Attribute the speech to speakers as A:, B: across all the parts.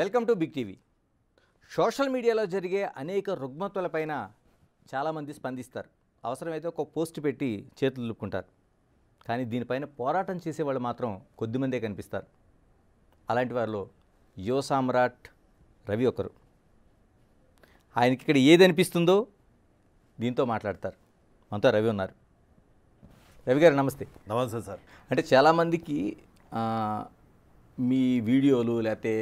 A: Welcome to big TV social మీడియాలో జరిగే అనేక పైన చాలామంది స్పందిస్తారు అవసరమైతే ఒక పోస్ట్ పెట్టి చేతులు దులుపుకుంటారు కానీ దీనిపైన పోరాటం చేసేవాళ్ళు మాత్రం కొద్దిమందే కనిపిస్తారు అలాంటి వారిలో యువ సామ్రాట్ రవి ఒకరు ఆయనకి ఇక్కడ ఏది అనిపిస్తుందో దీంతో మాట్లాడతారు మనతో రవి ఉన్నారు రవి గారు నమస్తే నమస్తే సార్ అంటే చాలామందికి మీ వీడియోలు లేకపోతే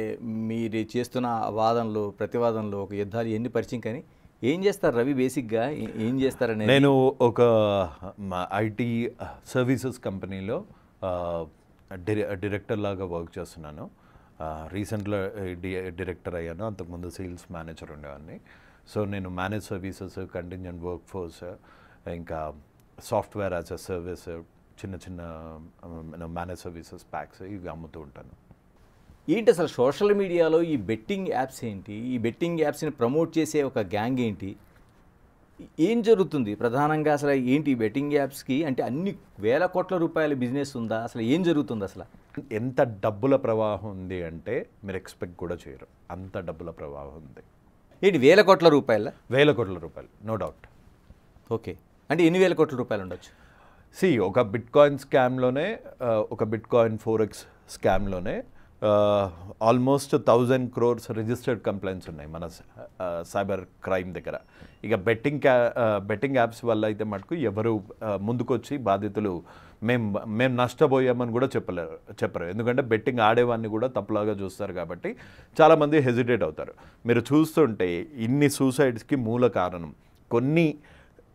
A: మీరు చేస్తున్న వాదనలు ప్రతివాదనలు ఒక యుద్ధాలు ఎన్ని పరిచయం కానీ ఏం చేస్తారు రవి బేసిక్గా ఏం చేస్తారని నేను
B: ఒక ఐటీ సర్వీసెస్ కంపెనీలో డిరెక్టర్ లాగా వర్క్ చేస్తున్నాను రీసెంట్లో డిరెక్టర్ అయ్యాను అంతకుముందు సేల్స్ మేనేజర్ ఉండేవాడిని సో నేను manage services contingent workforce ఇంకా సాఫ్ట్వేర్ యాజ్ అ సర్వీస్ చిన్న చిన్న మేనేజ్ సర్వీసెస్ ప్యాక్స్ ఇవి అమ్ముతూ ఉంటాను ఏంటి అసలు సోషల్ మీడియాలో ఈ బెట్టింగ్ యాప్స్ ఏంటి ఈ బెట్టింగ్
A: యాప్స్ని ప్రమోట్ చేసే ఒక గ్యాంగ్ ఏంటి ఏం జరుగుతుంది ప్రధానంగా అసలు ఏంటి బెట్టింగ్ యాప్స్కి అంటే అన్ని వేల కోట్ల రూపాయల బిజినెస్ ఉందా అసలు ఏం జరుగుతుంది అసలు
B: ఎంత డబ్బుల ప్రవాహం ఉంది అంటే మీరు ఎక్స్పెక్ట్ కూడా చేయరు అంత డబ్బుల ప్రవాహం ఉంది ఏంటి వేల కోట్ల రూపాయల వేల కోట్ల రూపాయలు నో డౌట్ ఓకే అంటే ఎన్ని వేల కోట్ల రూపాయలు ఉండొచ్చు సి ఒక బిట్ కాయిన్ స్కామ్లోనే ఒక బిట్ కాయిన్ ఫోర్ ఎక్స్ స్కామ్లోనే almost thousand crores registered complaints ఉన్నాయి మన సైబర్ uh, క్రైమ్ దగ్గర ఇక బెట్టింగ్ బెట్టింగ్ యాప్స్ వల్ల అయితే మటుకు ఎవరు uh, ముందుకొచ్చి బాధితులు మేము మేము నష్టపోయామని కూడా చెప్పలేరు చెప్పరు ఎందుకంటే బెట్టింగ్ ఆడేవాడిని కూడా తప్పులాగా చూస్తారు కాబట్టి చాలామంది హెజిటేట్ అవుతారు మీరు చూస్తుంటే ఇన్ని సూసైడ్స్కి మూల కారణం కొన్ని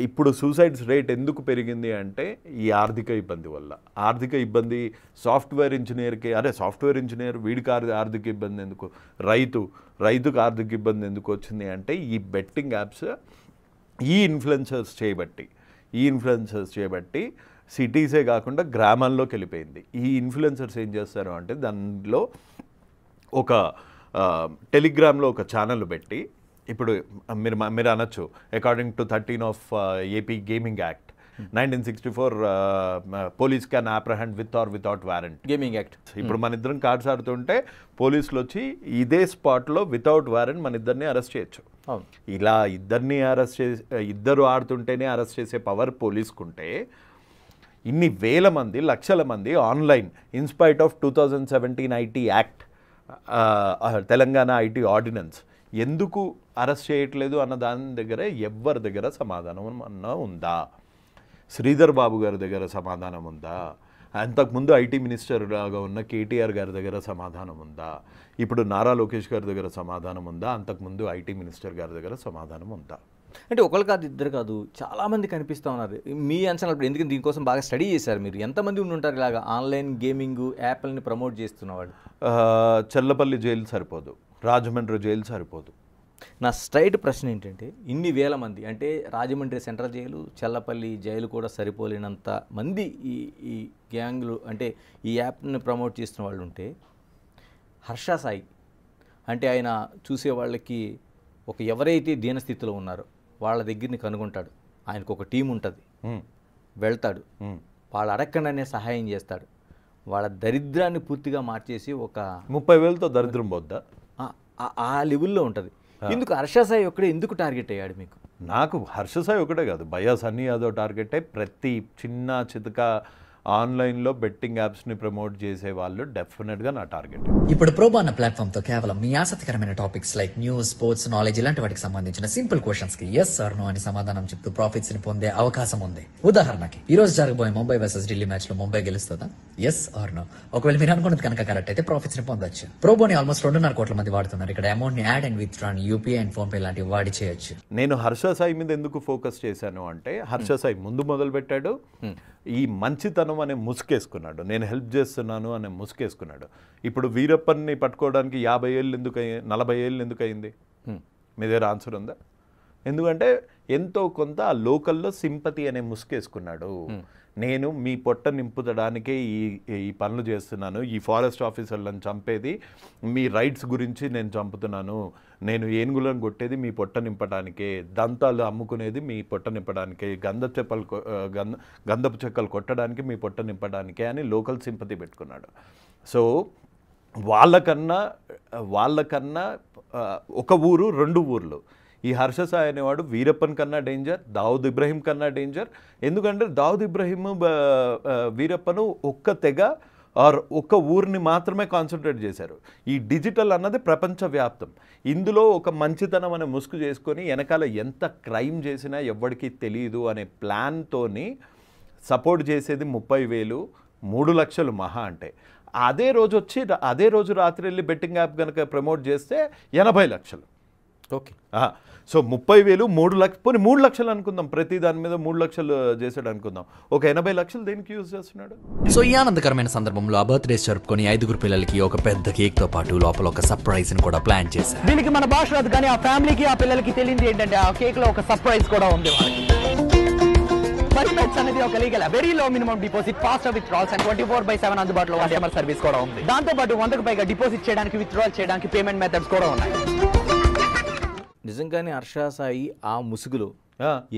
B: ఇప్పుడు సూసైడ్స్ రేట్ ఎందుకు పెరిగింది అంటే ఈ ఆర్థిక ఇబ్బంది వల్ల ఆర్థిక ఇబ్బంది సాఫ్ట్వేర్ ఇంజనీర్కి అరే సాఫ్ట్వేర్ ఇంజనీర్ వీడికి ఆర్థిక ఇబ్బంది ఎందుకు రైతు రైతుకు ఆర్థిక ఇబ్బంది ఎందుకు వచ్చింది అంటే ఈ బెట్టింగ్ యాప్స్ ఈ ఇన్ఫ్లుయెన్సర్స్ చేయబట్టి ఈ ఇన్ఫ్లుయెన్సర్స్ చేయబట్టి సిటీసే కాకుండా గ్రామాల్లోకి వెళ్ళిపోయింది ఈ ఇన్ఫ్లుయెన్సర్స్ ఏం చేస్తారు అంటే దానిలో ఒక టెలిగ్రామ్లో ఒక ఛానల్ పెట్టి ఇప్పుడు మీరు మీరు అనొచ్చు according to thirteen of AP gaming act nineteen sixty four police can apprehend with or without warrant gaming act ఇప్పుడు hmm. మన ఇద్దరం కార్డ్స్ ఆడుతుంటే పోలీసులు వచ్చి ఇదే స్పాట్లో వితౌట్ వారెంట్ మన ఇద్దరిని అరెస్ట్ చేయొచ్చు ఇలా ఇద్దరిని అరెస్ట్ చేసి ఇద్దరు ఆడుతుంటేనే అరెస్ట్ చేసే పవర్ పోలీసుకుంటే ఇన్ని వేల మంది లక్షల మంది online in spite of two thousand seventeen IT act Telangana IT ordinance ఎందుకు అరెస్ట్ చేయట్లేదు అన్న దాని దగ్గర ఎవ్వరి దగ్గర సమాధానం అన్న ఉందా శ్రీధర్ బాబు గారి దగ్గర సమాధానం ఉందా అంతకుముందు ఐటీ మినిస్టర్ లాగా ఉన్న కేటీఆర్ గారి దగ్గర సమాధానం ఉందా ఇప్పుడు నారా లోకేష్ గారి దగ్గర సమాధానం ఉందా అంతకుముందు ఐటీ మినిస్టర్ గారి దగ్గర సమాధానం ఉందా అంటే ఒకరు కాదు ఇద్దరు కాదు చాలామంది కనిపిస్తూ ఉన్నారు
A: మీ అంచనా ఇప్పుడు ఎందుకంటే దీనికోసం బాగా స్టడీ చేశారు మీరు ఎంతమంది ఉండి ఉంటారు ఇలాగా ఆన్లైన్ గేమింగ్ యాప్లని ప్రమోట్ చేస్తున్నవాడు చల్లపల్లి జైలు సరిపోదు రాజమండ్రి జైలు సరిపోదు నా స్ట్రైట్ ప్రశ్న ఏంటంటే ఇన్ని వేల మంది అంటే Rajahmundry central jail Challapalli jail కూడా సరిపోలేనంత మంది ఈ ఈ గ్యాంగ్లు అంటే ఈ యాప్ని ప్రమోట్ చేసిన వాళ్ళు ఉంటే హర్ష సాయి అంటే ఆయన చూసే వాళ్ళకి ఒక ఎవరైతే దీనస్థితిలో ఉన్నారో వాళ్ళ దగ్గరిని కనుగొంటాడు ఆయనకు ఒక టీం ఉంటుంది వెళ్తాడు వాళ్ళు అడగకుండానే సహాయం చేస్తాడు వాళ్ళ దరిద్రాన్ని పూర్తిగా మార్చేసి ఒక ముప్పై వేలతో దరిద్రం పోద్దా ఆ లెవెల్లో ఉంటుంది ఎందుకు హర్షసాయి ఒక్కడే ఎందుకు టార్గెట్ అయ్యాడు మీకు
B: నాకు హర్షసాయి ఒకటే కాదు భయా సన్నీ యాదవ్ టార్గెట్ అయ్యి ప్రతి చిన్న చితక ఆన్లైన్లో బెట్టింగ్ యాప్స్ని ప్రమోట్ చేసే వాళ్ళు డెఫినెట్గా నా టార్గెట్
A: ఇప్పుడు ప్రోబో అన్న ప్లాట్ఫామ్తో కేవలం మీ ఆసక్తికరమైన topics like news sports knowledge ఇలాంటి వాటికి సంబంధించిన సింపుల్ క్వశ్చన్స్కి ఎస్ సార్ నో అని సమాధానం చెప్తూ ప్రాఫిట్స్ని పొందే అవకాశం ఉంది ఉదాహరణకి ఈ రోజు జరగబోయే ముంబై వర్సెస్ ఢిల్లీ మ్యాచ్లో ముంబై గెలుస్తుందా ఎస్ ఆర్ నో ఒకవేళ మీరు అనుకున్నది కనుక కరెక్ట్ అయితే ప్రాఫిట్స్ ని పొందొచ్చు ప్రోబోని ఆల్మోస్ట్ రెండున్నర కోట్ల మంది వాడుతున్నారు ఇక్కడ అమౌంట్ ని add and withdraw UPI and PhonePe లాంటివి వాడి చేయొచ్చు
B: నేను హర్ష సాయి మీద ఎందుకు ఫోకస్ చేశాను అంటే హర్ష సాయి ముందు మొదలు పెట్టాడు hmm. ఈ మంచితనం అనే ముసుకేసుకున్నాడు నేను హెల్ప్ చేస్తున్నాను అనే ముసుకేసుకున్నాడు ఇప్పుడు వీరప్పన్ని పట్టుకోవడానికి యాభై ఏళ్ళు ఎందుకు అయ్యి నలభై ఏళ్ళు ఎందుకు అయింది మీ దగ్గర ఆన్సర్ ఉందా ఎందుకంటే ఎంతో కొంత ఆ లోకల్లో సింపతి అనే ముసుకేసుకున్నాడు నేను మీ పొట్ట నింపుదడానికే ఈ ఈ పనులు చేస్తున్నాను ఈ ఫారెస్ట్ ఆఫీసర్లను చంపేది మీ రైట్స్ గురించి నేను చంపుతున్నాను నేను ఏనుగులను కొట్టేది మీ పొట్ట నింపడానికే దంతాలు అమ్ముకునేది మీ పొట్ట నింపడానికే గంధ చెప్పలు గంధ గంధపు చెక్కలు కొట్టడానికి మీ పొట్ట నింపడానికే అని లోకల్ సింపతి పెట్టుకున్నాడు సో వాళ్ళకన్నా వాళ్ళకన్నా ఒక ఊరు రెండు ఊర్లు ఈ హర్షసాయి అనేవాడు వీరప్పన్ కన్నా డేంజర్ దావుద్ ఇబ్రహీం కన్నా డేంజర్ ఎందుకంటే దావుద్ ఇబ్రహీం వీరప్పను ఒక్క తెగ ఆర్ ఒక్క ఊరిని మాత్రమే కాన్సన్ట్రేట్ చేశారు ఈ డిజిటల్ అన్నది ప్రపంచవ్యాప్తం ఇందులో ఒక మంచితనం అనే ముసుగు చేసుకొని వెనకాల ఎంత క్రైమ్ చేసినా ఎవరికీ తెలియదు అనే ప్లాన్తోని సపోర్ట్ చేసేది ముప్పై వేలు మూడు లక్షలు మహా అంటే అదే రోజు వచ్చి అదే రోజు రాత్రి వెళ్ళి బెట్టింగ్ యాప్ కనుక ప్రమోట్ చేస్తే ఎనభై లక్షలు ఓకే సో ముప్పై వేలు మూడు లక్ష పోనీ మూడు లక్షలు అనుకుందాం ప్రతి దాని మీద మూడు లక్షలు చేశాడు అనుకుందాం ఒక ఎనభై లక్షలు దేనికి యూజ్ చేస్తున్నాడు
A: సో ఈ ఆనందకరమైన సందర్భంలో ఆ బర్త్డే జరుపుకొని ఐదుగురు పిల్లలకి ఒక పెద్ద కేక్ తో పాటు లోపల ఒక సర్ప్రైజ్ కూడా ప్లాన్ చేశారు దీనికి మన భాష రాదు కానీ ఆ ఫ్యామిలీకి ఆ పిల్లలకి తెలియదు ఏంటంటే ఆ కేక్ లో ఒక సర్ప్రైజ్ కూడా ఉంది అనేది ఒక legal very low minimum deposit fast with and twenty four by seven అందుబాటులో వన్ సర్వీస్ కూడా ఉంది దాంతో పాటు వందకు పైగా డిపాజిట్ చేయడానికి విత్డ్రాల్ చేయడానికి పేమెంట్ మెథడ్స్ కూడా ఉన్నాయి నిజంగానే హర్షాసాయి ఆ ముసుగులో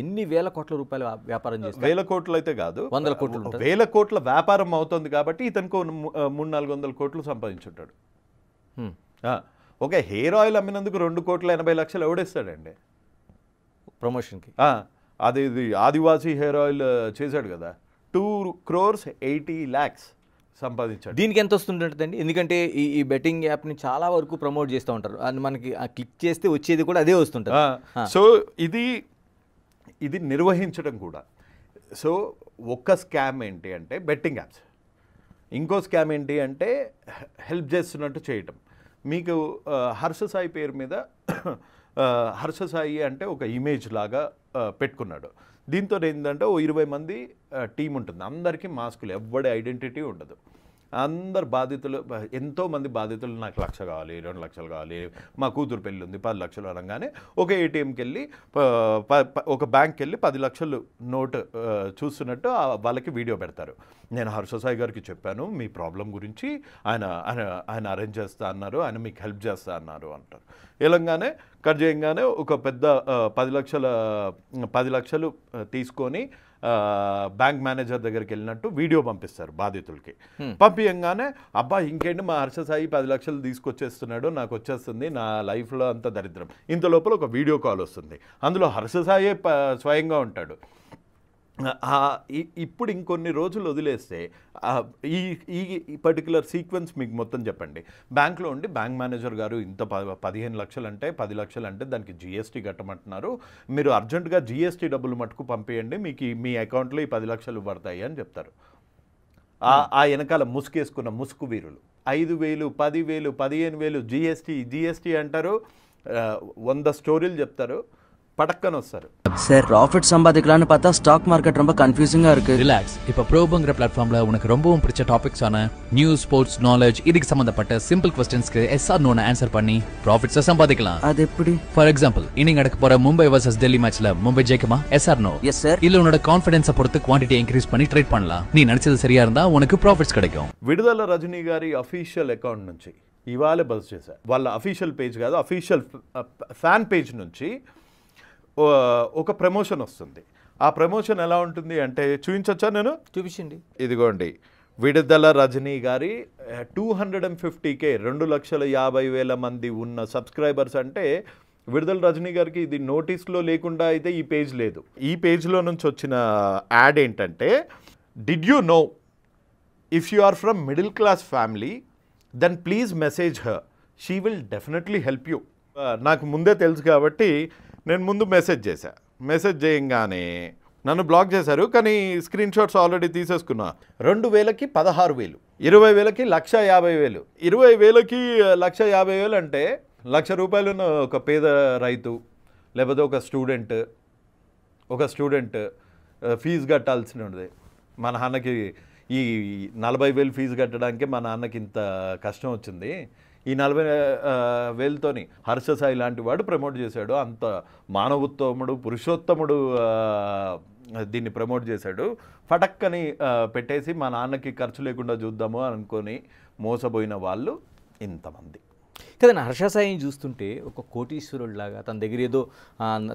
A: ఎన్ని వేల కోట్ల రూపాయలు వ్యాపారం చేస్తారు వేల
B: కోట్లు అయితే కాదు వందల కోట్లు వేల కోట్ల వ్యాపారం అవుతుంది కాబట్టి ఇతనికి మూడు నాలుగు వందల కోట్లు సంపాదించుంటాడు ఓకే హెయిర్ ఆయిల్ అమ్మినందుకు రెండు కోట్ల ఎనభై లక్షలు ఎవడేస్తాడండి ప్రమోషన్కి అది ఇది ఆదివాసీ హెయిర్ ఆయిల్ చేశాడు కదా టూ క్రోర్స్ ఎయిటీ ల్యాక్స్ సంపాదించాడు దీనికి ఎంత వస్తుంటుందండి
A: ఎందుకంటే ఈ ఈ బెట్టింగ్ యాప్ని చాలా వరకు ప్రమోట్ చేస్తూ ఉంటారు అది మనకి క్లిక్ చేస్తే వచ్చేది కూడా
B: అదే వస్తుంటుంది సో ఇది ఇది నిర్వహించడం కూడా సో ఒక్క స్కామ్ ఏంటి అంటే బెట్టింగ్ యాప్స్ ఇంకో స్కామ్ ఏంటి అంటే హెల్ప్ చేస్తున్నట్టు చేయటం మీకు హర్ష సాయి పేరు మీద హర్ష సాయి అంటే ఒక ఇమేజ్ లాగా పెట్టుకున్నాడు దీంతో ఏంటంటే ఓ ఇరవై మంది టీం ఉంటుంది అందరికీ మాస్కులు ఎవ్వడి ఐడెంటిటీ ఉండదు అందరు బాధితులు ఎంతోమంది బాధితులు నాకు లక్ష కావాలి రెండు లక్షలు కావాలి మా కూతురు పెళ్ళి ఉంది పది లక్షలు అనగానే ఒక ఏటీఎంకి వెళ్ళి ఒక బ్యాంక్కి వెళ్ళి పది లక్షలు నోట్ చూస్తున్నట్టు వాళ్ళకి వీడియో పెడతారు నేను హర్షసాయి గారికి చెప్పాను మీ ప్రాబ్లం గురించి ఆయన ఆయన ఆయన అరేంజ్ చేస్తా అన్నారు ఆయన మీకు హెల్ప్ చేస్తా అన్నారు అంటారు ఇలాగానే కట్ చేయగానే ఒక పెద్ద పది లక్షల పది లక్షలు తీసుకొని బ్యాంక్ మేనేజర్ దగ్గరికి వెళ్ళినట్టు వీడియో పంపిస్తారు బాధితులకి పంపించగానే అబ్బా ఇంకేంటి మా హర్ష సాయి పది లక్షలు తీసుకొచ్చేస్తున్నాడు నాకు వచ్చేస్తుంది నా లైఫ్లో అంత దరిద్రం ఇంత లోపల ఒక వీడియో కాల్ వస్తుంది అందులో హర్ష సాయి స్వయంగా ఉంటాడు ఇప్పుడు ఇంకొన్ని రోజులు వదిలేస్తే ఈ ఈ పర్టికులర్ సీక్వెన్స్ మీకు మొత్తం చెప్పండి బ్యాంక్లో ఉండి బ్యాంక్ మేనేజర్ గారు ఇంత పదిహేను లక్షలు అంటే పది లక్షలు అంటే దానికి జిఎస్టీ కట్టమంటున్నారు మీరు అర్జెంటుగా జిఎస్టీ డబ్బులు మటుకు పంపేయండి మీకు మీ అకౌంట్లో ఈ పది లక్షలు పడతాయి అని చెప్తారు ఆ hmm. వెనకాల ముసుకేసుకున్న ముసుకు వీరులు ఐదు వేలు పదివేలు పదిహేను వేలు జిఎస్టీ జిఎస్టీ అంటారు వంద స్టోరీలు చెప్తారు படக்கணும் వస్తారు
A: சார் ப்ராஃபிட் சம்பாதிக்கலாம்னு பார்த்தா ஸ்டாக் மார்க்கெட் ரொம்ப கன்ஃபியூசிங்கா இருக்கு ரிலாக்ஸ் இப்போ ப்ரோபுங்கிற பிளாட்ஃபார்ம்ல உனக்கு ரொம்பவும் பிடிச்ச டாபிக்ஸான நியூஸ் ஸ்போர்ட்ஸ் நாலேஜ் இதுக்கு சம்பந்தப்பட்ட சிம்பிள் கொஸ்டின்ஸ்க்கு எஸ் ஆர் நோன ஆன்சர் பண்ணி ப்ராஃபிட்ஸை சம்பாதிக்கலாம் அது எப்படி ஃபார் எக்ஸாம்பிள் இன்னிங் நடக்க போற மும்பை வர்சஸ் டெல்லி மேட்ச்ல மும்பை ஜெயிக்குமா yes or no yes sir இல்ல உன்னோட கான்ஃபிடென்ஸை பொறுத்து குவான்டிட்டி இன்க்ரீஸ் பண்ணி ட்ரேட் பண்ணலாம் நீ நினைச்சது சரியா இருந்தா உனக்கு ப்ராஃபிட்ஸ் கிடைக்கும்
B: விடுதலை రజనీ గారి అఫీషియల్ అకౌంట్ నుంచి ఇవాళ బస్ చేశారు వాళ్ళ అఫీషియల్ పేజ్ కాదు అఫీషియల్ ఫ్యాన్ పేజ్ నుంచి ఒక ప్రమోషన్ వస్తుంది ఆ ప్రమోషన్ ఎలా ఉంటుంది అంటే చూపించొచ్చా నేను చూపించండి ఇదిగోండి విడుదల రజనీ గారి two hundred and fifty K రెండు లక్షల యాభై వేల మంది ఉన్న సబ్స్క్రైబర్స్ అంటే విడుదల రజనీ గారికి ఇది నోటీస్లో లేకుండా అయితే ఈ పేజ్ లేదు ఈ పేజ్లో నుంచి వచ్చిన యాడ్ ఏంటంటే did you know if you are from middle class family then please message her she will definitely help you నాకు ముందే తెలుసు కాబట్టి నేను ముందు మెసేజ్ చేశా మెసేజ్ చేయంగానే నన్ను బ్లాక్ చేశారు కానీ స్క్రీన్ షాట్స్ ఆల్రెడీ తీసేసుకున్నా రెండు వేలకి పదహారు వేలు ఇరవై వేలకి లక్ష యాభై వేలు ఇరవై వేలకి లక్ష యాభై వేలు అంటే లక్ష రూపాయలు ఒక పేద రైతు లేకపోతే ఒక స్టూడెంట్ ఒక స్టూడెంట్ ఫీజు కట్టాల్సి ఉంది మా నాన్నకి ఈ నలభై వేలు ఫీజు కట్టడానికి మా నాన్నకి ఇంత కష్టం వచ్చింది ఈ నలభై వేలతోని హర్షసాయి లాంటి వాడు ప్రమోట్ చేశాడు అంత మానవోత్తముడు పురుషోత్తముడు దీన్ని ప్రమోట్ చేశాడు ఫటక్కని పెట్టేసి మా నాన్నకి ఖర్చు లేకుండా చూద్దాము అనుకొని మోసపోయిన వాళ్ళు ఇంతమంది కదా హర్షసాయిని చూస్తుంటే ఒక లాగా తన
A: దగ్గర ఏదో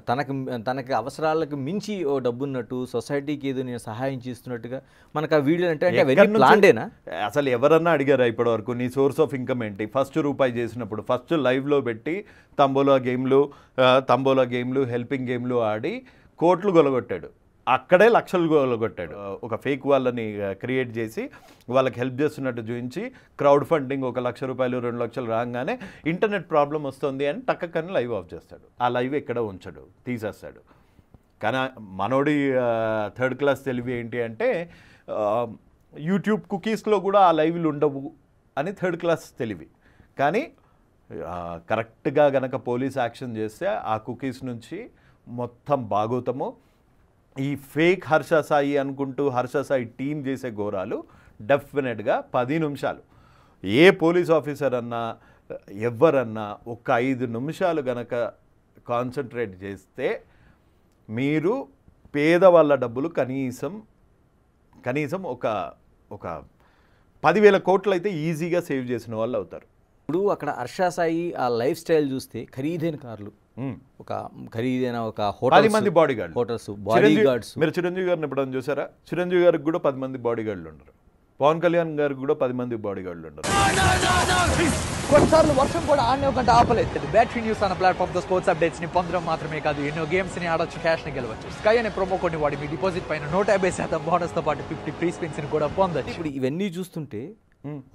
A: తనకు తనకి అవసరాలకు మించి ఓ డబ్బున్నట్టు సొసైటీకి ఏదో నేను సహాయం చేస్తున్నట్టుగా మనకు ఆ వీడియో అంటే అంటే ప్లాండేనా
B: అసలు ఎవరన్నా అడిగారా ఇప్పటి వరకు నీ సోర్స్ ఆఫ్ ఇన్కమ్ ఏంటి ఫస్ట్ రూపాయి చేసినప్పుడు ఫస్ట్ లైవ్లో పెట్టి తంబోలా గేమ్లు తంబోలా గేమ్లు హెల్పింగ్ గేమ్లు ఆడి కోట్లు గొలగొట్టాడు అక్కడే లక్షలు కొట్టాడు ఒక ఫేక్ వాళ్ళని క్రియేట్ చేసి వాళ్ళకి హెల్ప్ చేస్తున్నట్టు చూపించి క్రౌడ్ ఫండింగ్ ఒక లక్ష రూపాయలు రెండు లక్షలు రాగానే ఇంటర్నెట్ ప్రాబ్లం వస్తుంది అని టక్కని లైవ్ ఆఫ్ చేస్తాడు ఆ లైవ్ ఎక్కడ ఉంచడు తీసేస్తాడు కానీ మనోడి థర్డ్ క్లాస్ తెలివి ఏంటి అంటే యూట్యూబ్ కుకీస్లో కూడా ఆ లైవ్లు ఉండవు అని థర్డ్ క్లాస్ తెలివి కానీ కరెక్ట్గా గనక పోలీస్ యాక్షన్ చేస్తే ఆ కుకీస్ నుంచి మొత్తం బాగోతము ఈ ఫేక్ హర్ష సాయి అనుకుంటూ హర్ష సాయి టీం చేసే ఘోరాలు డెఫినెట్గా పది నిమిషాలు ఏ పోలీస్ ఆఫీసర్ అన్నా ఎవరన్నా ఒక ఐదు నిమిషాలు గనక కాన్సన్ట్రేట్ చేస్తే మీరు పేద వాళ్ళ డబ్బులు కనీసం కనీసం ఒక ఒక పదివేల కోట్లు అయితే ఈజీగా సేవ్ చేసిన వాళ్ళు అవుతారు
A: ఇప్పుడు అక్కడ హర్షాసాయి ఆ లైఫ్ స్టైల్ చూస్తే ఖరీదైన కార్లు Hmm. ఒక
B: ఖరీదైన ఒక హోటల్ మంది bodyguard hotels bodyguards మీరు చిరంజీవి గారిని ఇప్పుడు చూసారా చిరంజీవి గారికి కూడా పది మంది బాడీ గార్డులు ఉన్నారు పవన్ కళ్యాణ్ గారికి కూడా పది మంది బాడీ గార్డులు ఉన్నారు కొన్నిసార్లు వర్షం కూడా ఆడనే ఒక ఆపలేదు బ్యాటరీ న్యూస్ అన్న ప్లాట్ఫామ్ తో స్పోర్ట్స్ అప్డేట్స్
A: ని పొందడం మాత్రమే కాదు ఎన్నో గేమ్స్ ని ఆడొచ్చు క్యాష్ ని గెలవచ్చు స్కై అనే ప్రోమో కొన్ని వాడి మీ డిపాజిట్ పైన నూట యాభై శాతం బోనస్ తో పాటు ఫిఫ్టీ ఫ్రీ స్పిన్స్ ని కూడా పొందొచ్చు ఇప్పుడు ఇవన్నీ చూస్తుంటే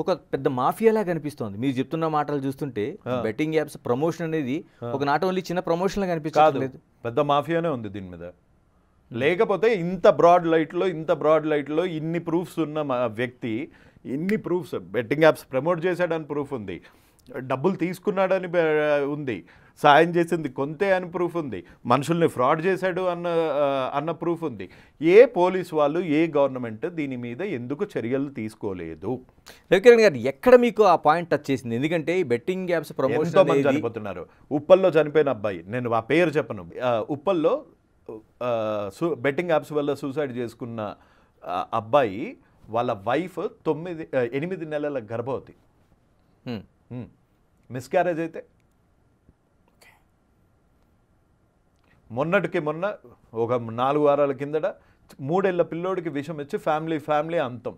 A: ఒక పెద్ద మాఫియాలా కనిపిస్తోంది మీరు చెప్తున్న మాటలు చూస్తుంటే బెట్టింగ్ యాప్స్ ప్రమోషన్ అనేది ఒక నాట్ ఓన్లీ చిన్న ప్రమోషన్ లా
B: కనిపించలేదు పెద్ద మాఫియానే ఉంది దీని మీద లేకపోతే ఇంత బ్రాడ్ లైట్లో ఇంత బ్రాడ్ లైట్లో ఇన్ని ప్రూఫ్స్ ఉన్న మా వ్యక్తి ఇన్ని ప్రూఫ్స్ బెట్టింగ్ యాప్స్ ప్రమోట్ చేశాడని ప్రూఫ్ ఉంది డబ్బులు తీసుకున్నాడని ఉంది సాయం చేసింది కొంతే అని ప్రూఫ్ ఉంది మనుషుల్ని ఫ్రాడ్ చేశాడు అన్న అన్న ప్రూఫ్ ఉంది ఏ పోలీస్ వాళ్ళు ఏ గవర్నమెంట్ దీని మీద ఎందుకు చర్యలు తీసుకోలేదు రవికిరణ్ గారు ఎక్కడ మీకు ఆ పాయింట్ టచ్ చేసింది ఎందుకంటే ఈ బెట్టింగ్ యాప్స్ ప్రమోషన్తో మంది చనిపోతున్నారు ఉప్పల్లో చనిపోయిన అబ్బాయి నేను ఆ పేరు చెప్పను ఉప్పల్లో బెట్టింగ్ యాప్స్ వల్ల సూసైడ్ చేసుకున్న అబ్బాయి వాళ్ళ వైఫ్ తొమ్మిది ఎనిమిది నెలల గర్భవతి మిస్క్యారేజ్ అయితే మొన్నటికి మొన్న ఒక నాలుగు వారాల కిందట మూడేళ్ల పిల్లోడికి విషం ఇచ్చి ఫ్యామిలీ ఫ్యామిలీ అంతం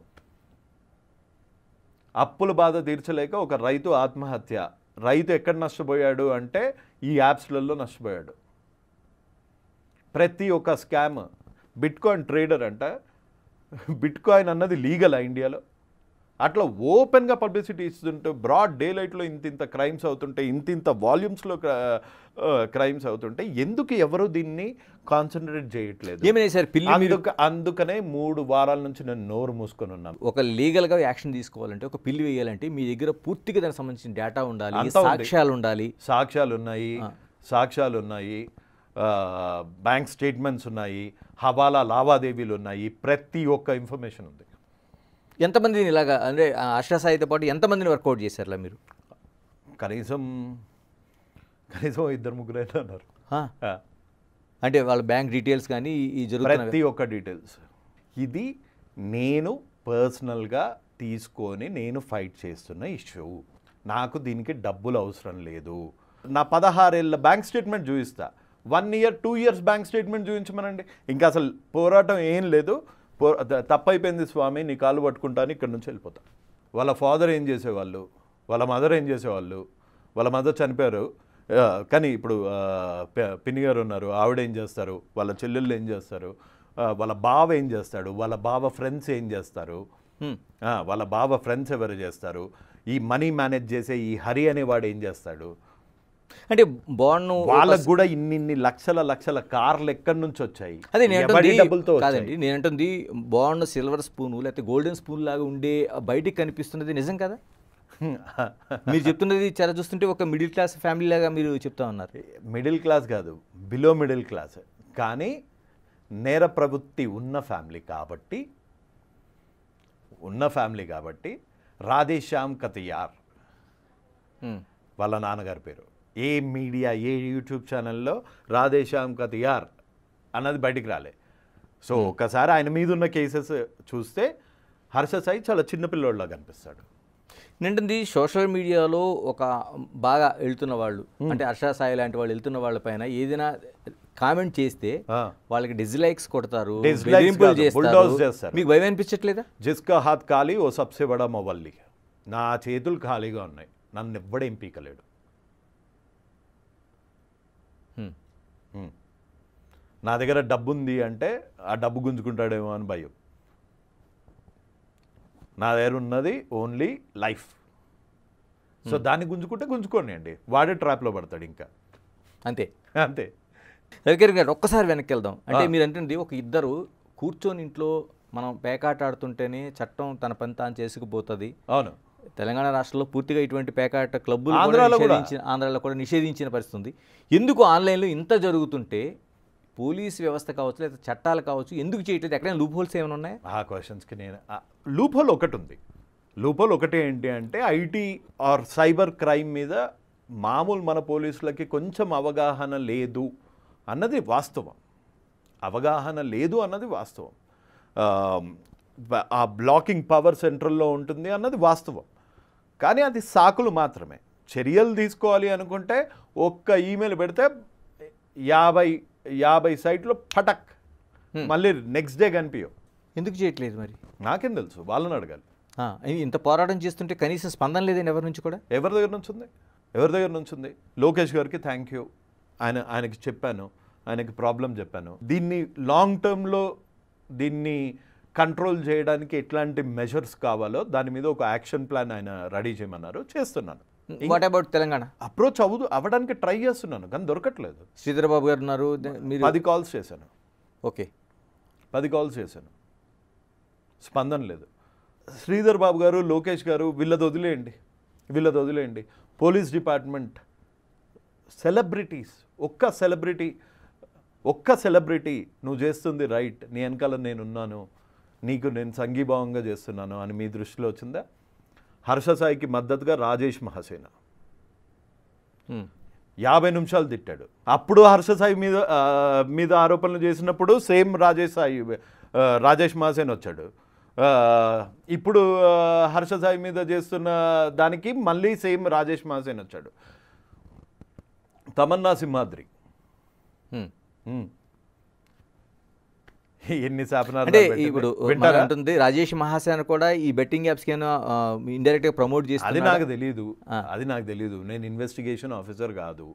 B: అప్పుల బాధ తీర్చలేక ఒక రైతు ఆత్మహత్య రైతు ఎక్కడ నష్టపోయాడు అంటే ఈ యాప్స్లలో నష్టపోయాడు ప్రతి ఒక్క స్కామ్ బిట్కాయిన్ ట్రేడర్ అంట బిట్కాయిన్ అన్నది లీగలా ఇండియాలో అట్లా ఓపెన్గా పబ్లిసిటీ ఇస్తుంటే బ్రాడ్ డే లైట్లో ఇంత ఇంత క్రైమ్స్ అవుతుంటే ఇంత ఇంత వాల్యూమ్స్లో క్రైమ్స్ అవుతుంటే ఎందుకు ఎవరు దీన్ని కాన్సన్ట్రేట్ చేయట్లేదు ఏమైనా సార్ పిల్లి అందుకనే మూడు వారాల నుంచి నేను నోరు మూసుకొని ఉన్నాను ఒక లీగల్గా యాక్షన్ తీసుకోవాలంటే ఒక పిల్లి వేయాలంటే మీ దగ్గర
A: పూర్తిగా దానికి సంబంధించిన డేటా ఉండాలి సాక్ష్యాలు
B: ఉండాలి సాక్ష్యాలు ఉన్నాయి సాక్ష్యాలు ఉన్నాయి బ్యాంక్ స్టేట్మెంట్స్ ఉన్నాయి హవాలా లావాదేవీలు ఉన్నాయి ప్రతి ఒక్క ఇన్ఫర్మేషన్ ఉంది ఎంతమందిని ఇలాగా అంటే అష్టాసాయితో పాటు ఎంతమందిని
A: వర్కౌట్ చేశారులా మీరు కనీసం
B: కనీసం ఇద్దరు ముగ్గురు అయితే అన్నారు అంటే వాళ్ళ బ్యాంక్ డీటెయిల్స్ కానీ ఈ జరుగుతున్న ప్రతి ఒక్క డీటెయిల్స్ ఇది నేను పర్సనల్గా తీసుకొని నేను ఫైట్ చేస్తున్న ఇష్యూ నాకు దీనికి డబ్బులు అవసరం లేదు నా పదహారేళ్ళ బ్యాంక్ స్టేట్మెంట్ చూపిస్తా one year two years bank statement చూపించమనండి ఇంకా అసలు పోరాటం ఏం లేదు తప్పైపోయింది స్వామి నీ కాలు పట్టుకుంటాను ఇక్కడ నుంచి వెళ్ళిపోతాను వాళ్ళ ఫాదర్ ఏం చేసేవాళ్ళు వాళ్ళ మదర్ ఏం చేసేవాళ్ళు వాళ్ళ మదర్ చనిపోయారు కానీ ఇప్పుడు పిన్ని గారు ఉన్నారు ఆవిడ ఏం చేస్తారు వాళ్ళ చెల్లెళ్ళు ఏం చేస్తారు వాళ్ళ బావ ఏం చేస్తాడు వాళ్ళ బావ ఫ్రెండ్స్ ఏం చేస్తారు వాళ్ళ బావ ఫ్రెండ్స్ ఎవరు చేస్తారు ఈ మనీ మేనేజ్ చేసే ఈ హరి అనేవాడు ఏం చేస్తాడు అంటే బాండ్ వాళ్ళకు కూడా ఇన్ని ఇన్ని లక్షల లక్షల కార్లు ఎక్కడి నుంచి వచ్చాయి అదే డబ్బులతో కాదండి
A: నేనంటుంది బాండ్ సిల్వర్ స్పూన్ లేకపోతే గోల్డెన్ స్పూన్ లాగా ఉండే బయటికి కనిపిస్తున్నది నిజం కదా
B: మీరు చెప్తున్నది చాలా చూస్తుంటే ఒక మిడిల్ క్లాస్ ఫ్యామిలీ లాగా మీరు చెప్తా ఉన్నారు మిడిల్ క్లాస్ కాదు బిలో మిడిల్ క్లాస్ కానీ నేర ప్రవృత్తి ఉన్న ఫ్యామిలీ కాబట్టి ఉన్న ఫ్యామిలీ కాబట్టి రాధేశ్యామ్ కతియార్ వాళ్ళ నాన్నగారి పేరు ఏ మీడియా ఏ యూట్యూబ్ ఛానల్లో రాధేశ్యామ్ యార్ అన్నది బయటికి రాలే సో hmm. ఒకసారి ఆయన మీద ఉన్న కేసెస్ చూస్తే హర్ష సాయి చాలా చిన్నపిల్లోడిలా కనిపిస్తాడు నిండింది
A: సోషల్ మీడియాలో ఒక బాగా వెళ్తున్న వాళ్ళు hmm. అంటే హర్ష సాయి లాంటి వాళ్ళు వెళ్తున్న వాళ్ళ పైన ఏదైనా కామెంట్ చేస్తే వాళ్ళకి డిజ్లైక్స్ కొడతారు
B: మీకు భయం అనిపించట్లేదా జిస్కా హాత్ ఖాళీ ఓ సబ్సే బడా మొబల్లి నా చేతులు ఖాళీగా ఉన్నాయి నన్ను ఎవ్వడేం పీకలేడు నా దగ్గర డబ్బు ఉంది అంటే ఆ డబ్బు గుంజుకుంటాడేమో అని భయం నా దగ్గర ఉన్నది ఓన్లీ లైఫ్ సో దాన్ని గుంజుకుంటే గుంజుకోండి అండి వాడే ట్రాప్లో పడతాడు ఇంకా అంతే అంతే రవికేర్ గారు ఒక్కసారి వెనక్కి వెళ్దాం అంటే మీరు
A: అంటే ఒక ఇద్దరు కూర్చొని ఇంట్లో మనం పేకాట ఆడుతుంటేనే చట్టం తన పని తాను చేసుకుపోతుంది అవును తెలంగాణ రాష్ట్రంలో పూర్తిగా ఇటువంటి పేకాట క్లబ్బులు నిషేధించిన ఆంధ్రాలో కూడా నిషేధించిన పరిస్థితి ఉంది ఎందుకు ఆన్లైన్లో ఇంత జరుగుతుంటే పోలీస్ వ్యవస్థ కావచ్చు లేదా చట్టాలు కావచ్చు ఎందుకు చేయట్లేదు ఎక్కడైనా లూప్ హోల్స్ ఏమైనా
B: ఉన్నాయి ఆ క్వశ్చన్స్కి నేను లూప్ హోల్ ఒకటి ఉంది లూప్ హోల్ ఒకటి ఏంటి అంటే ఐటీ ఆర్ సైబర్ క్రైమ్ మీద మామూలు మన పోలీసులకి కొంచెం అవగాహన లేదు అన్నది వాస్తవం అవగాహన లేదు అన్నది వాస్తవం ఆ బ్లాకింగ్ పవర్ సెంట్రల్లో ఉంటుంది అన్నది వాస్తవం కానీ అది సాకులు మాత్రమే చర్యలు తీసుకోవాలి అనుకుంటే ఒక్క ఈమెయిల్ పెడితే యాభై యాభై సైట్లో ఫటక్ మళ్ళీ నెక్స్ట్ డే కనిపించవు
A: ఎందుకు చేయట్లేదు మరి నాకేం తెలుసు వాళ్ళని అడగాలి ఇంత పోరాటం చేస్తుంటే కనీసం స్పందన లేదని ఎవరి నుంచి కూడా
B: ఎవరి దగ్గర నుంచి ఉంది ఎవరి దగ్గర నుంచి ఉంది లోకేష్ గారికి థ్యాంక్ యూ ఆయన ఆయనకి చెప్పాను ఆయనకి ప్రాబ్లం చెప్పాను దీన్ని లాంగ్ టర్మ్లో దీన్ని కంట్రోల్ చేయడానికి ఎట్లాంటి మెజర్స్ కావాలో దాని మీద ఒక యాక్షన్ ప్లాన్ ఆయన రెడీ చేయమన్నారు చేస్తున్నాను what hmm, about Telangana approach అవ్వదు అవ్వడానికి ట్రై చేస్తున్నాను కానీ దొరకట్లేదు శ్రీధరబాబు గారు ఉన్నారు hmm, మీరు పది కాల్స్ చేశాను ఓకే పది కాల్స్ చేశాను స్పందన లేదు శ్రీధర్ బాబు గారు లోకేష్ గారు వీళ్ళది వదిలేయండి వీళ్ళది వదిలేయండి పోలీస్ డిపార్ట్మెంట్ సెలబ్రిటీస్ ఒక్క సెలబ్రిటీ ఒక్క సెలబ్రిటీ నువ్వు చేస్తుంది రైట్ నీ వెనకాల నేనున్నాను నీకు నేను సంఘీభావంగా చేస్తున్నాను అని మీ దృష్టిలో వచ్చిందా హర్ష సాయికి మద్దతుగా రాజేష్ మహాసేన యాభై నిమిషాలు తిట్టాడు అప్పుడు హర్ష సాయి మీద మీద ఆరోపణలు చేసినప్పుడు సేమ్ రాజేష్ సాయి రాజేష్ మహాసేన్ వచ్చాడు ఇప్పుడు హర్ష సాయి మీద చేస్తున్న దానికి మళ్ళీ సేమ్ రాజేష్ మహాసేన్ వచ్చాడు తమన్నా సింహాద్రి ఎన్ని అంటే ఇప్పుడు
A: ఉంటుంది రాజేష్ మహాసేన కూడా ఈ బెట్టింగ్ యాప్స్ ఇండైరెక్ట్ గా ప్రమోట్ చేసి అది నాకు
B: తెలియదు అది నాకు తెలియదు నేను ఇన్వెస్టిగేషన్ ఆఫీసర్ కాదు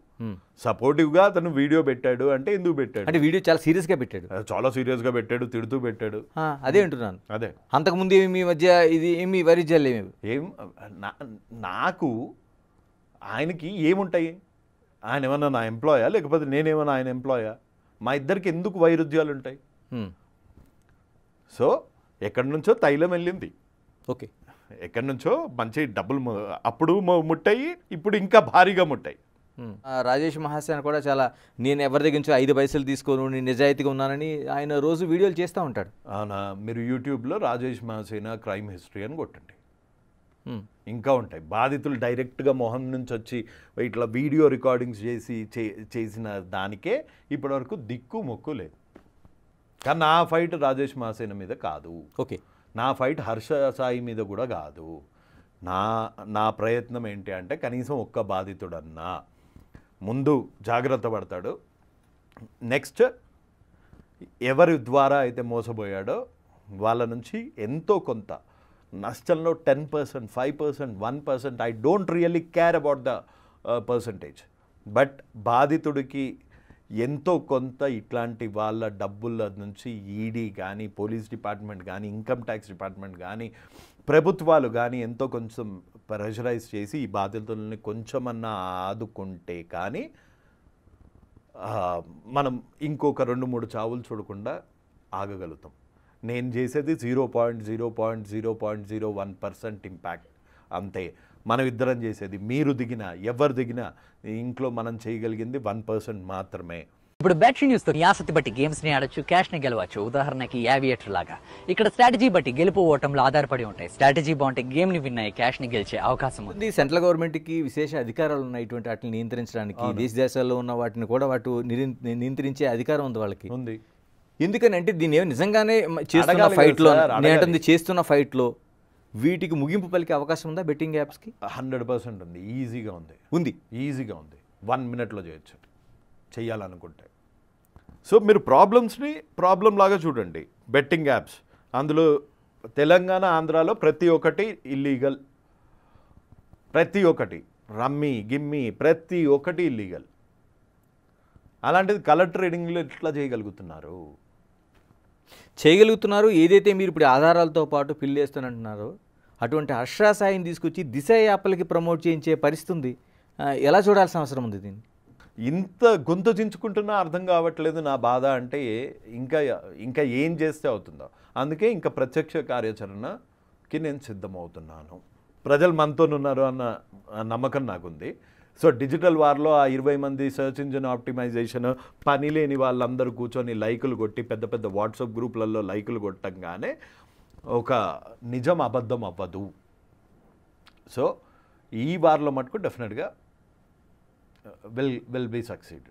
B: సపోర్టివ్ hmm. గా అతను వీడియో పెట్టాడు అంటే ఎందుకు పెట్టాడు అంటే వీడియో చాలా సీరియస్ గా పెట్టాడు చాలా సీరియస్ గా పెట్టాడు తిడుతూ పెట్టాడు అదే అంటున్నాను అదే అంతకు ముందు ఏమి మీ మధ్య ఇది ఏమి వైరుధ్యాలు ఏమి ఏం నాకు ఆయనకి ఏముంటాయి ఆయన ఏమన్నా నా ఎంప్లాయా లేకపోతే నేనేమన్నా ఆయన ఎంప్లాయా మా ఇద్దరికి ఎందుకు వైరుధ్యాలు ఉంటాయి hmm. సో ఎక్కడి నుంచో తైలం వెళ్ళింది ఓకే ఎక్కడి నుంచో మంచి డబ్బులు అప్పుడు ముట్టాయి ఇప్పుడు ఇంకా భారీగా ముట్టాయి రాజేష్ మహాసేన కూడా చాలా
A: నేను ఎవరి దగ్గర నుంచి ఐదు పైసలు తీసుకోను నేను నిజాయితీగా ఉన్నానని ఆయన రోజు వీడియోలు చేస్తూ ఉంటాడు అవునా మీరు
B: యూట్యూబ్లో రాజేష్ మహాసేన క్రైమ్ హిస్టరీ అని కొట్టండి ఇంకా ఉంటాయి బాధితులు డైరెక్ట్గా మొహం నుంచి వచ్చి ఇట్లా వీడియో రికార్డింగ్స్ చేసి చేసిన దానికే ఇప్పటివరకు దిక్కు మొక్కు లేదు కానీ నా ఫైట్ రాజేష్ మాసేన మీద కాదు ఓకే నా ఫైట్ హర్ష సాయి మీద కూడా కాదు నా నా ప్రయత్నం ఏంటి అంటే కనీసం ఒక్క బాధితుడన్నా ముందు జాగ్రత్త పడతాడు నెక్స్ట్ ఎవరి ద్వారా అయితే మోసపోయాడో వాళ్ళ నుంచి ఎంతో కొంత నష్టంలో ten percent five percent one percent I don't really care about the percentage but బాధితుడికి ఎంతో కొంత ఇట్లాంటి వాళ్ళ డబ్బుల నుంచి ఈడీ కానీ పోలీస్ డిపార్ట్మెంట్ కానీ ఇన్కమ్ ట్యాక్స్ డిపార్ట్మెంట్ కానీ ప్రభుత్వాలు కానీ ఎంతో కొంచెం ప్రెషరైజ్ చేసి ఈ బాధితులని కొంచెమన్నా ఆదుకుంటే కానీ మనం ఇంకొక రెండు మూడు చావులు చూడకుండా ఆగగలుగుతాం నేను చేసేది zero point zero point zero point zero one percent impact అంతే మనం ఇద్దరం చేసేది మీరు దిగినా ఎవరు దిగినా ఇంట్లో మనం చేయగలిగింది వన్ పర్సెంట్ మాత్రమే ఇప్పుడు బ్యాట్ న్యూస్ తో ఆసక్తి బట్టి గేమ్స్ ని ఆడొచ్చు క్యాష్ ని గెలవచ్చు ఉదాహరణకి యావియేటర్ లాగా
A: ఇక్కడ స్ట్రాటజీ బట్టి గెలుపు ఓటంలో ఆధారపడి ఉంటాయి స్ట్రాటజీ బాగుంటే గేమ్ ని విన్నాయి క్యాష్ ని గెలిచే అవకాశం ఉంది సెంట్రల్ గవర్నమెంట్ కి విశేష అధికారాలు ఉన్నాయి ఇటువంటి వాటిని నియంత్రించడానికి దేశ దేశాల్లో ఉన్న వాటిని కూడా వాటి నియంత్రించే అధికారం ఉంది వాళ్ళకి ఉంది ఎందుకని అంటే దీని నిజంగానే చేస్తున్న ఫైట్ లో చేస్తున్న ఫైట్ లో వీటికి ముగింపు పలికే అవకాశం ఉందా బెట్టింగ్ యాప్స్కి హండ్రెడ్
B: పర్సెంట్ ఉంది ఈజీగా ఉంది ఉంది ఈజీగా ఉంది వన్ మినిట్లో చేయొచ్చు చేయాలనుకుంటే సో మీరు ప్రాబ్లమ్స్ని ప్రాబ్లం లాగా చూడండి బెట్టింగ్ యాప్స్ అందులో తెలంగాణ ఆంధ్రాలో ప్రతి ఒక్కటి ఇల్లీగల్ ప్రతి ఒక్కటి రమ్మి గిమ్మి ప్రతి ఒక్కటి ఇల్లీగల్ అలాంటిది కలర్ ట్రేడింగ్లో ఎట్లా చేయగలుగుతున్నారు చేయగలుగుతున్నారు ఏదైతే
A: మీరు ఇప్పుడు ఆధారాలతో పాటు ఫిల్ చేస్తానంటున్నారో అటువంటి హర్షాసాయం తీసుకొచ్చి దిశ యాప్లకి
B: ప్రమోట్ చేయించే పరిస్థితి ఉంది ఎలా చూడాల్సిన అవసరం ఉంది దీన్ని ఇంత గొంతు దించుకుంటున్నా అర్థం కావట్లేదు నా బాధ అంటే ఇంకా ఇంకా ఏం చేస్తే అవుతుందో అందుకే ఇంకా ప్రత్యక్ష కార్యాచరణకి నేను సిద్ధమవుతున్నాను ప్రజలు మనతోనున్నారు అన్న నమ్మకం నాకుంది సో డిజిటల్ వార్లో ఆ ఇరవై మంది సెర్చ్ ఇంజిన్ ఆప్టిమైజేషన్ పని లేని వాళ్ళందరూ కూర్చొని లైకులు కొట్టి పెద్ద పెద్ద వాట్సాప్ గ్రూపులలో లైకులు కొట్టంగానే ఒక నిజం అబద్ధం అవ్వదు సో ఈ బార్లో మటుకు డెఫినెట్గా విల్ విల్ బీ సక్సీడ్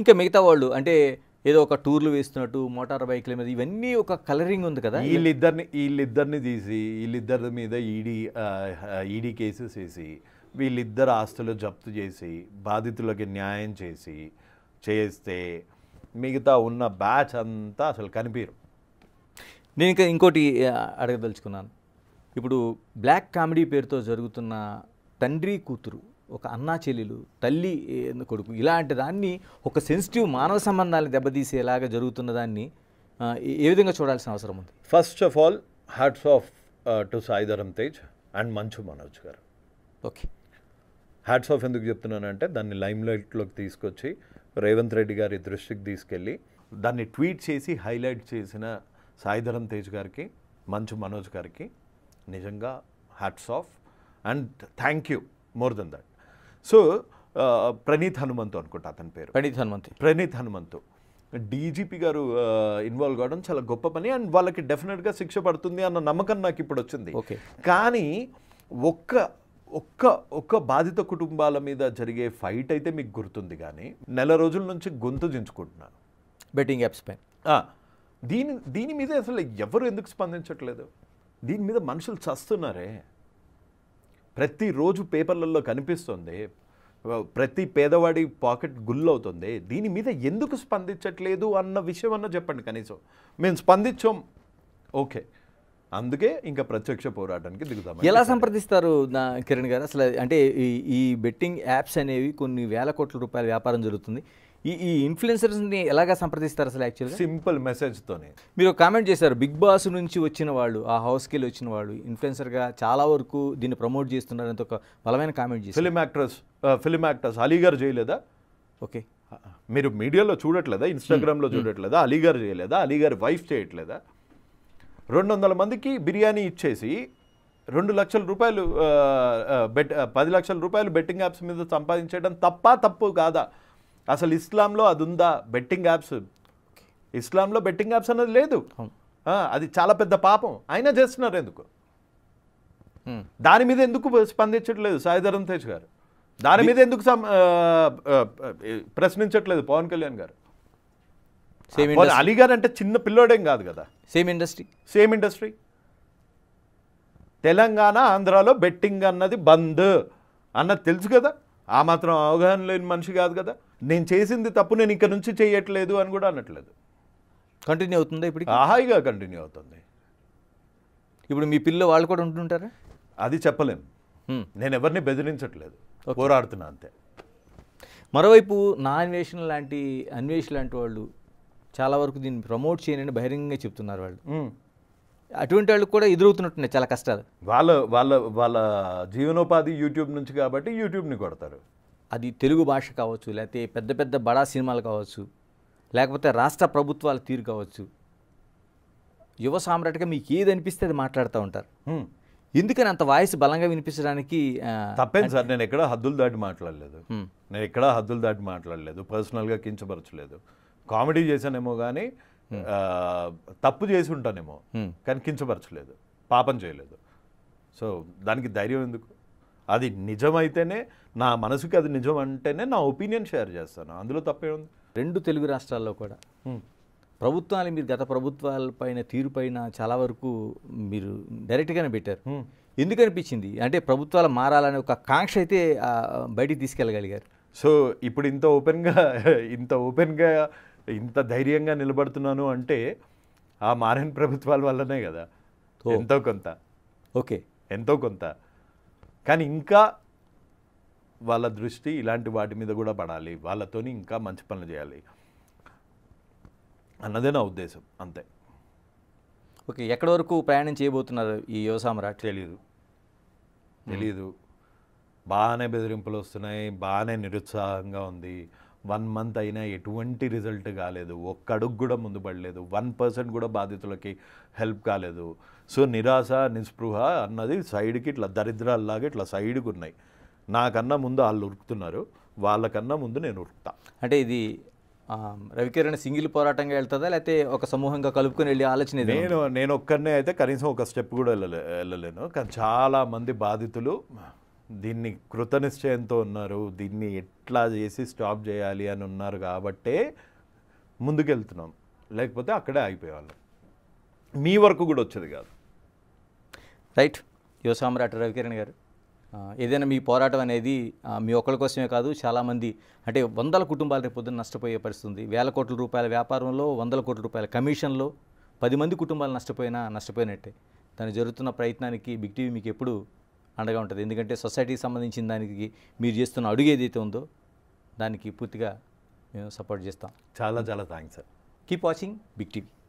A: ఇంకా మిగతా వాళ్ళు అంటే ఏదో ఒక టూర్లు వేస్తున్నట్టు మోటార్ బైక్ల మీద ఇవన్నీ ఒక కలరింగ్ ఉంది
B: కదా వీళ్ళిద్దరిని వీళ్ళిద్దరిని తీసి వీళ్ళిద్దరి మీద ఈడీ ఈడీ కేసెస్ వేసి వీళ్ళిద్దరు ఆస్తులు జప్తు చేసి బాధితులకి న్యాయం చేసి చేస్తే మిగతా ఉన్న బ్యాచ్ అంతా అసలు కనిపించరు
A: నేను ఇంకా ఇంకోటి అడగదలుచుకున్నాను ఇప్పుడు బ్లాక్ కామెడీ పేరుతో జరుగుతున్న తండ్రి కూతురు ఒక అన్నా చెల్లెలు తల్లి కొడుకు ఇలాంటి దాన్ని ఒక సెన్సిటివ్ మానవ సంబంధాలు దెబ్బతీసేలాగా జరుగుతున్న దాన్ని ఏ విధంగా చూడాల్సిన అవసరం
B: ఉంది first of all hats off to Sai Dharam Tej and Manchu Manoj గారు ఓకే హ్యాట్స్ ఆఫ్ ఎందుకు చెప్తున్నానంటే దాన్ని లైమ్ లైట్లోకి తీసుకొచ్చి రేవంత్ రెడ్డి గారి దృష్టికి తీసుకెళ్ళి దాన్ని ట్వీట్ చేసి హైలైట్ చేసిన సాయిధరం తేజ్ గారికి మంచు మనోజ్ గారికి నిజంగా hats off and thank you more than that so Praneeth Hanumanthu అనుకుంటా అతని పేరు Praneeth Hanumanthu Praneeth Hanumanthu DGP garu involve uh, కావడం చాలా గొప్ప పని అండ్ వాళ్ళకి డెఫినెట్గా శిక్ష పడుతుంది అన్న నమ్మకం నాకు ఇప్పుడు వచ్చింది ఓకే కానీ ఒక్క ఒక్క ఒక్క బాధిత కుటుంబాల మీద జరిగే ఫైట్ అయితే మీకు గుర్తుంది కానీ నెల రోజుల నుంచి గొంతు దించుకుంటున్నాను బెట్టింగ్ యాప్స్ పైన దీని దీని మీద అసలు ఎవరు ఎందుకు స్పందించట్లేదు దీని మీద మనుషులు చస్తున్నారే ప్రతిరోజు పేపర్లలో కనిపిస్తుంది ప్రతి పేదవాడి పాకెట్ గుల్లవుతుంది దీని మీద ఎందుకు స్పందించట్లేదు అన్న విషయం అన్న చెప్పండి కనీసం మేము స్పందించాం ఓకే అందుకే ఇంకా ప్రత్యక్ష పోరాటానికి దిగుతాం ఎలా
A: సంప్రదిస్తారు నా కిరణ్ గారు అసలు అంటే ఈ బెట్టింగ్ యాప్స్ అనేవి కొన్ని వేల కోట్ల రూపాయల వ్యాపారం జరుగుతుంది ఈ ఈ ఇన్ఫ్లుయెన్సర్స్ని ఎలాగ సంప్రదిస్తారు అసలు యాక్చువల్గా సింపుల్ మెసేజ్తోనే మీరు కామెంట్ చేశారు బిగ్ బాస్ నుంచి వచ్చిన వాళ్ళు ఆ హౌస్కి వెళ్ళి వచ్చిన వాళ్ళు ఇన్ఫ్లుయెన్సర్గా చాలా వరకు దీన్ని ప్రమోట్ చేస్తున్నారు
B: అంత ఒక బలమైన కామెంట్ చేసి film actors film actors Ali చేయలేదా ఓకే మీరు మీడియాలో చూడట్లేదా ఇన్స్టాగ్రామ్లో hmm. చూడట్లేదా అలీ చేయలేదా అలీ వైఫ్ చేయట్లేదా రెండు వందల మందికి బిర్యానీ ఇచ్చేసి రెండు లక్షల రూపాయలు బెట్ పది లక్షల రూపాయలు బెట్టింగ్ యాప్స్ మీద సంపాదించడం తప్ప తప్పు కాదా అసలు ఇస్లాంలో అది ఉందా బెట్టింగ్ యాప్స్ ఇస్లాంలో బెట్టింగ్ యాప్స్ అన్నది లేదు అది చాలా పెద్ద పాపం అయినా చేస్తున్నారు ఎందుకు దాని మీద ఎందుకు స్పందించట్లేదు సాయిధరం తేజ్ గారు దాని మీద ఎందుకు ప్రశ్నించట్లేదు పవన్ కళ్యాణ్ గారు సేమ్ అలీ అంటే చిన్న పిల్లోడేం కాదు కదా same industry same industry Telangana ఆంధ్రాలో బెట్టింగ్ అన్నది బంద్ అన్నది తెలుసు కదా ఆ మాత్రం అవగాహన లేని మనిషి కాదు కదా నేను చేసింది తప్పు నేను ఇక్కడ నుంచి చేయట్లేదు అని కూడా అనట్లేదు కంటిన్యూ అవుతుంది ఇప్పుడు హాయిగా కంటిన్యూ అవుతుంది ఇప్పుడు మీ పిల్లలు వాళ్ళు కూడా ఉంటుంటారా అది చెప్పలేము hmm. నేను ఎవరిని బెదిరించట్లేదు పోరాడుతున్నా అంతే మరోవైపు నా అన్వేషణ
A: లాంటి అన్వేషణ లాంటి వాళ్ళు చాలా వరకు దీన్ని ప్రమోట్ చేయనని బహిరంగంగా చెప్తున్నారు వాళ్ళు hmm. అటువంటి వాళ్ళకి కూడా ఎదురవుతున్నట్టున్నాయి చాలా కష్టాలు వాళ్ళ వాళ్ళ వాళ్ళ జీవనోపాధి యూట్యూబ్ నుంచి కాబట్టి యూట్యూబ్ని కొడతారు అది తెలుగు భాష కావచ్చు లేకపోతే పెద్ద పెద్ద బడా సినిమాలు కావచ్చు లేకపోతే రాష్ట్ర ప్రభుత్వాల తీరు కావచ్చు యువ సామ్రాట్గా మీకు ఏది అనిపిస్తే అది మాట్లాడుతూ ఉంటారు ఎందుకని అంత వాయిస్ బలంగా వినిపించడానికి
B: తప్పేం సార్ నేను ఎక్కడ హద్దులు దాటి మాట్లాడలేదు నేను ఎక్కడ హద్దులు దాటి మాట్లాడలేదు పర్సనల్గా కించపరచలేదు కామెడీ చేశానేమో కానీ Hmm. తప్పు చేసి ఉంటానేమో hmm. కానీ కించపరచలేదు పాపం చేయలేదు సో దానికి ధైర్యం ఎందుకు అది నిజమైతేనే నా మనసుకి అది నిజం అంటేనే నా ఒపీనియన్ షేర్ చేస్తాను అందులో తప్పే ఉంది రెండు తెలుగు రాష్ట్రాల్లో కూడా hmm. ప్రభుత్వాలు మీరు గత ప్రభుత్వాలపైన తీరుపైన
A: చాలా వరకు మీరు డైరెక్ట్గానే పెట్టారు ఎందుకు అనిపించింది అంటే ప్రభుత్వాలు
B: మారాలనే ఒక కాంక్ష అయితే బయటికి తీసుకెళ్ళగలిగారు సో ఇప్పుడు ఇంత ఓపెన్గా ఇంత ఓపెన్గా ఇంత ధైర్యంగా నిలబడుతున్నాను అంటే ఆ మారిన ప్రభుత్వాల వల్లనే కదా ఎంతో కొంత ఓకే ఎంతో కొంత కానీ ఇంకా వాళ్ళ దృష్టి ఇలాంటి వాటి మీద కూడా పడాలి వాళ్ళతోని ఇంకా మంచి పనులు చేయాలి అన్నదే నా ఉద్దేశం అంతే ఓకే ఎక్కడి వరకు ప్రయాణం చేయబోతున్నారు ఈ యువసామ్రాట్ తెలియదు తెలియదు బాగానే బెదిరింపులు వస్తున్నాయి బాగానే నిరుత్సాహంగా ఉంది వన్ మంత్ అయినా ఎటువంటి రిజల్ట్ కాలేదు ఒక్క అడుగు కూడా ముందు పడలేదు వన్ పర్సెంట్ కూడా బాధితులకి హెల్ప్ కాలేదు సో నిరాశ నిస్పృహ అన్నది సైడ్కి ఇట్లా దరిద్రాల్లాగా ఇట్లా సైడ్కి ఉన్నాయి నాకన్నా ముందు వాళ్ళు ఉరుకుతున్నారు వాళ్ళకన్నా ముందు నేను ఉరుకుతా అంటే ఇది
A: రవికిరణ్ సింగిల్ పోరాటంగా వెళ్తుందా లేకపోతే ఒక సమూహంగా కలుపుకొని వెళ్ళి ఆలోచన నేను
B: నేను ఒక్కరినే అయితే కనీసం ఒక స్టెప్ కూడా వెళ్ళలే వెళ్ళలేను కానీ చాలామంది బాధితులు దీన్ని కృతనిశ్చయంతో ఉన్నారు దీన్ని ఎట్లా చేసి స్టాప్ చేయాలి అని ఉన్నారు కాబట్టే ముందుకెళ్తున్నాం లేకపోతే అక్కడే ఆగిపోయేవాళ్ళం మీ వరకు కూడా వచ్చేది కాదు రైట్ యువ సామ్రాట్ రవికిరణ్ గారు
A: ఏదైనా మీ పోరాటం అనేది మీ ఒక్కరి కోసమే కాదు చాలామంది అంటే వందల కుటుంబాలు రేపు పొద్దున్న నష్టపోయే పరిస్థితుంది వేల కోట్ల రూపాయల వ్యాపారంలో వందల కోట్ల రూపాయల కమిషన్లో పది మంది కుటుంబాలు నష్టపోయినా నష్టపోయినట్టే తను జరుగుతున్న ప్రయత్నానికి బిగ్ టీవీ మీకు ఎప్పుడు అండగా ఉంటుంది ఎందుకంటే సొసైటీకి సంబంధించిన దానికి మీరు చేస్తున్న అడుగు ఏదైతే ఉందో దానికి పూర్తిగా మేము సపోర్ట్ చేస్తాం చాలా చాలా thanks sir keep watching Big TV